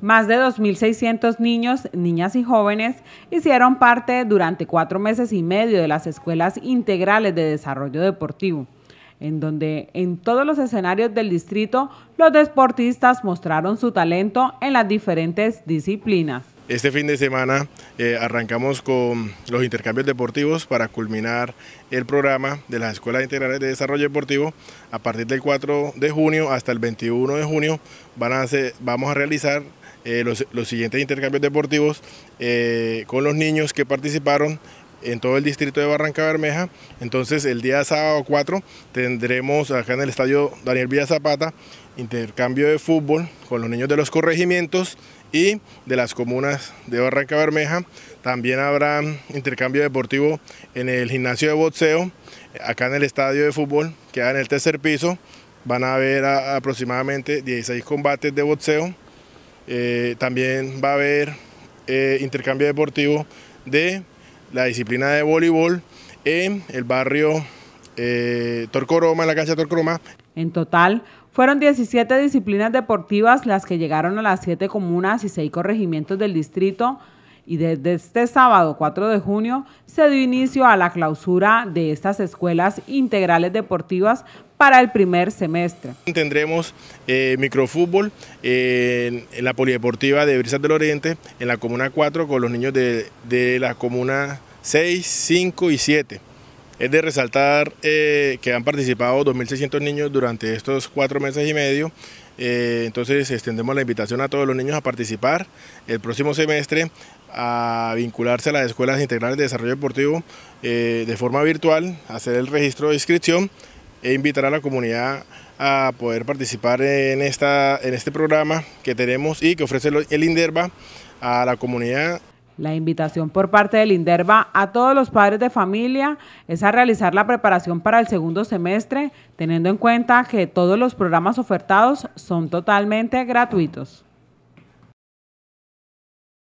Más de 2.600 niños, niñas y jóvenes hicieron parte durante cuatro meses y medio de las escuelas integrales de desarrollo deportivo, en donde en todos los escenarios del distrito los deportistas mostraron su talento en las diferentes disciplinas. Este fin de semana eh, arrancamos con los intercambios deportivos para culminar el programa de las Escuelas Integrales de Desarrollo Deportivo. A partir del 4 de junio hasta el 21 de junio van a vamos a realizar eh, los, siguientes intercambios deportivos eh, con los niños que participaron en todo el distrito de Barranca Bermeja. Entonces el día sábado 4 tendremos acá en el estadio Daniel Villa Zapata intercambio de fútbol con los niños de los corregimientos y de las comunas de Barranca Bermeja. También habrá intercambio deportivo en el gimnasio de boxeo, acá en el estadio de fútbol, que en el tercer piso. Van a haber aproximadamente 16 combates de boxeo. Eh, también va a haber eh, intercambio deportivo de la disciplina de voleibol en el barrio eh, Torcoroma, en la cancha Torcoroma. En total, fueron 17 disciplinas deportivas las que llegaron a las 7 comunas y 6 corregimientos del distrito y desde este sábado 4 de junio se dio inicio a la clausura de estas escuelas integrales deportivas para el primer semestre. Tendremos eh, microfútbol eh, en la polideportiva de Brisas del Oriente, en la Comuna 4, con los niños de la Comuna 6, 5 y 7. Es de resaltar eh, que han participado 2.600 niños durante estos cuatro meses y medio. Eh, entonces extendemos la invitación a todos los niños a participar el próximo semestre a vincularse a las escuelas integrales de desarrollo deportivo eh, de forma virtual, hacer el registro de inscripción e invitar a la comunidad a poder participar en, esta, en este programa que tenemos y que ofrece el INDERBA a la comunidad la invitación por parte del INDERVA a todos los padres de familia es a realizar la preparación para el segundo semestre, teniendo en cuenta que todos los programas ofertados son totalmente gratuitos.